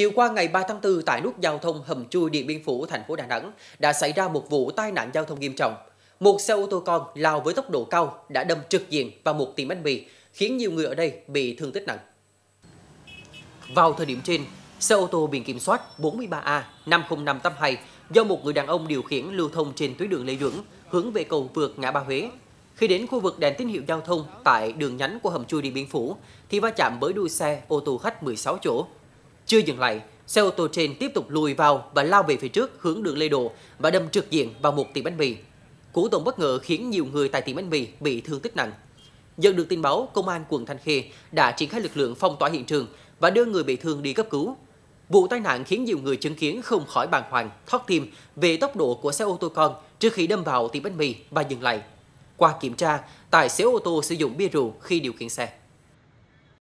Chiều qua ngày 3 tháng 4 tại nút giao thông Hầm Chui Điện Biên Phủ, thành phố Đà Nẵng đã xảy ra một vụ tai nạn giao thông nghiêm trọng. Một xe ô tô con lao với tốc độ cao đã đâm trực diện vào một tiệm bánh mì, khiến nhiều người ở đây bị thương tích nặng. Vào thời điểm trên, xe ô tô biển kiểm soát 43A 50582 do một người đàn ông điều khiển lưu thông trên tuyến đường Lê Duẩn hướng về cầu vượt ngã ba Huế. Khi đến khu vực đèn tín hiệu giao thông tại đường nhánh của hầm chui Điện Biên Phủ thì va chạm với đuôi xe ô tô khách 16 chỗ chưa dừng lại, xe ô tô trên tiếp tục lùi vào và lao về phía trước hướng đường Lê Độ và đâm trực diện vào một tiệm bánh mì. Cú tông bất ngờ khiến nhiều người tại tiệm bánh mì bị thương tích nặng. Nhận được tin báo, công an quận Thanh Khê đã triển khai lực lượng phong tỏa hiện trường và đưa người bị thương đi cấp cứu. Vụ tai nạn khiến nhiều người chứng kiến không khỏi bàng hoàng, thót tim về tốc độ của xe ô tô con trước khi đâm vào tiệm bánh mì và dừng lại. Qua kiểm tra, tài xế ô tô sử dụng bia rượu khi điều khiển xe.